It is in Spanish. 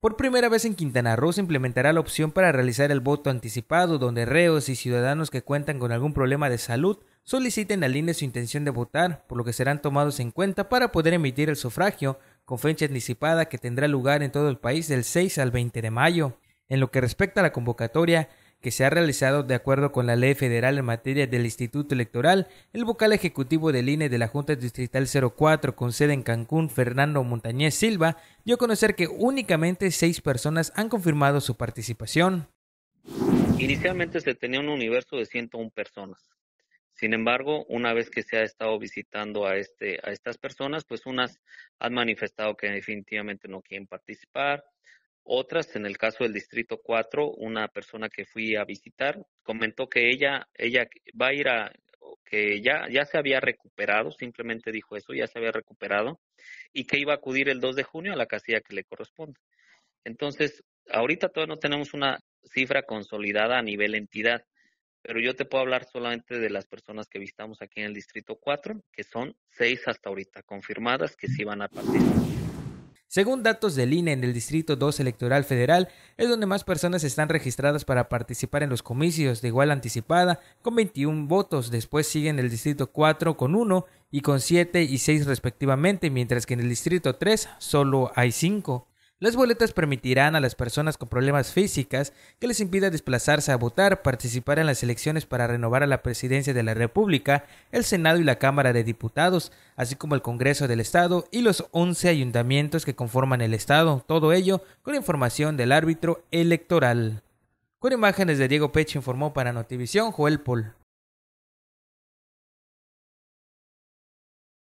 Por primera vez en Quintana Roo se implementará la opción para realizar el voto anticipado, donde reos y ciudadanos que cuentan con algún problema de salud soliciten al INE su intención de votar, por lo que serán tomados en cuenta para poder emitir el sufragio, con fecha anticipada que tendrá lugar en todo el país del 6 al 20 de mayo. En lo que respecta a la convocatoria, que se ha realizado de acuerdo con la ley federal en materia del Instituto Electoral, el vocal ejecutivo del INE de la Junta Distrital 04 con sede en Cancún, Fernando Montañez Silva, dio a conocer que únicamente seis personas han confirmado su participación. Inicialmente se tenía un universo de 101 personas. Sin embargo, una vez que se ha estado visitando a, este, a estas personas, pues unas han manifestado que definitivamente no quieren participar, otras, en el caso del Distrito 4, una persona que fui a visitar comentó que ella, ella va a ir a, que ya, ya se había recuperado, simplemente dijo eso, ya se había recuperado, y que iba a acudir el 2 de junio a la casilla que le corresponde. Entonces, ahorita todavía no tenemos una cifra consolidada a nivel entidad, pero yo te puedo hablar solamente de las personas que visitamos aquí en el Distrito 4, que son seis hasta ahorita confirmadas que sí van a partir. Según datos del INE en el Distrito 2 Electoral Federal, es donde más personas están registradas para participar en los comicios de igual anticipada, con 21 votos. Después siguen el Distrito 4 con 1 y con 7 y 6 respectivamente, mientras que en el Distrito 3 solo hay 5. Las boletas permitirán a las personas con problemas físicas que les impida desplazarse a votar participar en las elecciones para renovar a la presidencia de la República, el Senado y la Cámara de Diputados, así como el Congreso del Estado y los 11 ayuntamientos que conforman el Estado, todo ello con información del árbitro electoral. Con imágenes de Diego Peche informó para Notivisión Joel Pol.